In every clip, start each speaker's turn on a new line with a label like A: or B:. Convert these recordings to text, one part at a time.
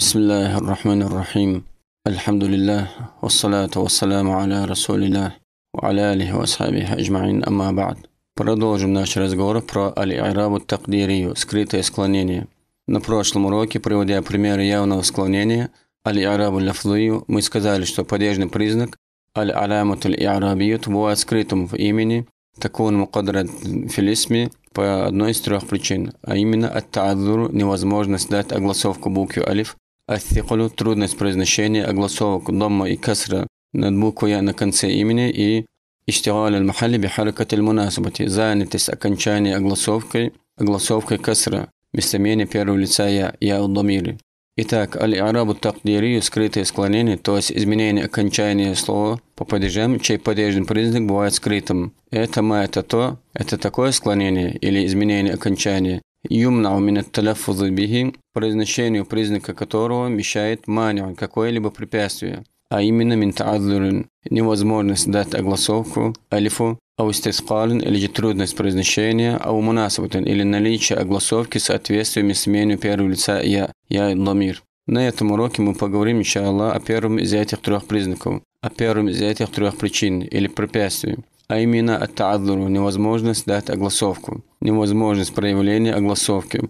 A: بسم الله الرحمن الرحيم الحمد لله والصلاة والسلام على رسول الله وعلى آله وأصحابه أجمعين أما بعد Продолжим наш разговор про аль-ирабу такдирию, скрытое склонение. На прошлом уроке, приводя примеры явного склонения, аль-ирабу лафзию, мы сказали, что подвижный признак аль-аляматуль ирабиют бывает скрытым в имени, такун мукадрат филисме по одной из трех причин, а именно от таадзуру невозможность дать огласовку букве алиф Астихолю – трудность произношения, огласовок дамма и касра над буквой «я» на конце имени и иштигаль аль-махали бихаракат аль-мунасабати – занятость окончания огласовкой, огласовкой касра, местоимение первого лица «я», «я» удомили. Итак, аль-арабу такдирию – скрытое склонение, то есть изменение окончания слова по падежам, чей падежный признак бывает скрытым. Это ма – это то, это такое склонение или изменение окончания, юмнау мин атталяфузы бихи, произношению признака которого мешает манион, какое-либо препятствие, а именно мин невозможность дать огласовку, алифу, а или же трудность произношения, а умунасабутин или наличие огласовки с соответствиями смену первого лица я, я ламир. На этом уроке мы поговорим, иншаллах, о первом из этих трех признаков, о первом из этих трех причин или препятствий, а именно от невозможность дать огласовку невозможность проявления огласовки,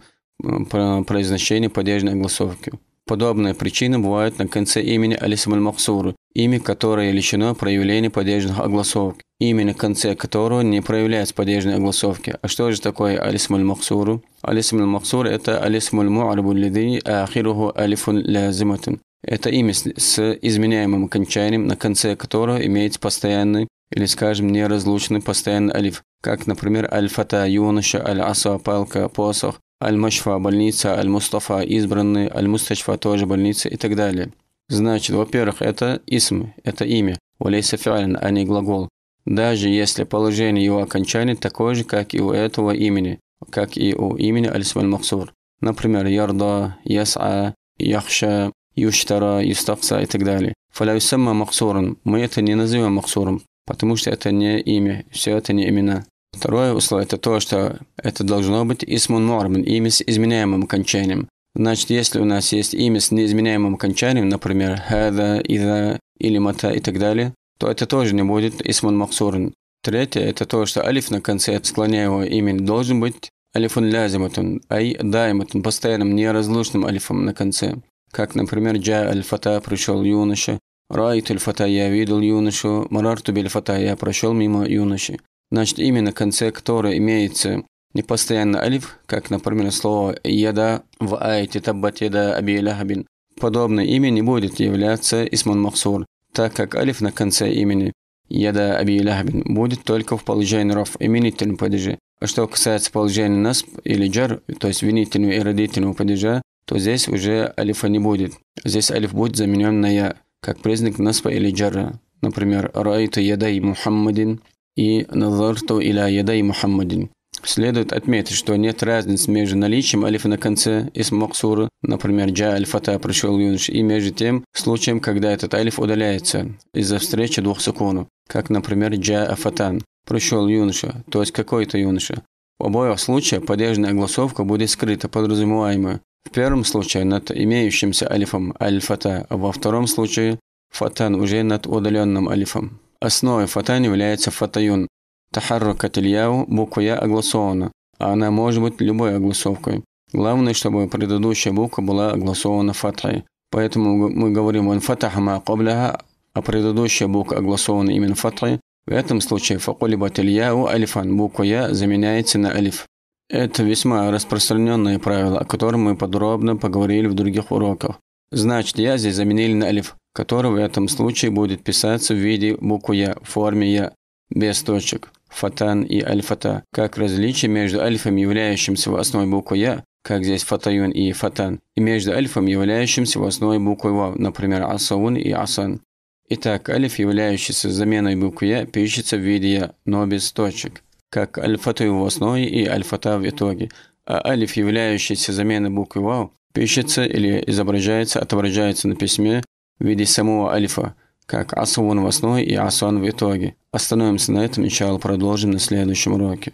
A: э, произношения падежной огласовки. Подобные причины бывают на конце имени Алисам аль-Махсуру, имя которое лишено проявления падежных огласовок, имя на конце которого не проявляется падежной огласовки. А что же такое Алисам аль Алисам аль-Махсур это Алисам муарбу лиди а ахируху алифун лазиматун. Это имя с, с изменяемым окончанием, на конце которого имеется постоянный или, скажем, неразлучный постоянный алиф как, например, Аль-Фата, юноша, Аль-Аса, палка, посох, Аль-Машфа, больница, Аль-Мустафа, избранный, Аль-Мустачфа, тоже больница и так далее. Значит, во-первых, это исм, это имя, валейса фиалин, а не глагол. Даже если положение его окончания такое же, как и у этого имени, как и у имени Аль-Смаль Максур. Например, Ярда, Яса, Яхша, Юштара, Юставса и так далее. Фаляюсама Максуром. Мы это не называем Максуром, потому что это не имя, все это не имена. Второе условие – это то, что это должно быть исмун норм, имя с изменяемым окончанием. Значит, если у нас есть имя с неизменяемым окончанием, например, хэда, ида или мата и так далее, то это тоже не будет исмун максурн. Третье – это то, что алиф на конце склоняемого имени должен быть алифун лязиматун, ай дайматун, постоянным неразлучным алифом на конце. Как, например, джа аль-фата пришел юноша, райтуль фата я видел юношу, марарту биль фата я прошел мимо юноши. Значит, именно в конце которой имеется непостоянно алиф, как, например, слово «яда» в айте «таббат яда аби лахабин». Подобное имя не будет являться исман махсур, так как алиф на конце имени «яда аби лахабин» будет только в положении ров, именительном падеже. А что касается положения насп или джар, то есть винительного и родительного падежа, то здесь уже алифа не будет. Здесь алиф будет заменен на «я», как признак наспа или джара. Например, яда и Мухаммадин» и «назарту иля ядай Мухаммадин». Следует отметить, что нет разницы между наличием алифа на конце и максура, например, джа альфата аль-фата» пришел юнош, и между тем случаем, когда этот алиф удаляется из-за встречи двух суконов, как, например, «джа афатан» пришел юноша, то есть какой-то юноша. В обоих случаях падежная огласовка будет скрыта, подразумеваемая. В первом случае над имеющимся алифом альфата, а во втором случае фатан уже над удаленным алифом. Основой фатан является фатаюн. Тахаррука тильяу, буква Я огласована, а она может быть любой огласовкой. Главное, чтобы предыдущая буква была огласована фатой. Поэтому мы говорим «он фатахма ма кобляха», а предыдущая буква огласована именно фатой. В этом случае факулиба тильяу алифан, буква Я заменяется на алиф. Это весьма распространенное правило, о котором мы подробно поговорили в других уроках. Значит, я здесь заменили на алиф, который в этом случае будет писаться в виде буквы я в форме я без точек. Фатан и альфата. Как различие между альфом, являющимся в основе буквы я, как здесь фатаюн и фатан, и между альфом, являющимся в основе буквы вав, например, асаун и асан. Итак, алиф, являющийся заменой буквы я, пишется в виде я, но без точек, как альфату в основе и альфата в итоге, а алиф, являющийся заменой буквы вав, пишется или изображается, отображается на письме в виде самого альфа как асуан в основе и асуан в итоге. Остановимся на этом, иншаллах, продолжим на следующем уроке.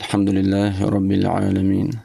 A: Алхамдулиллахи Раббил Аламин.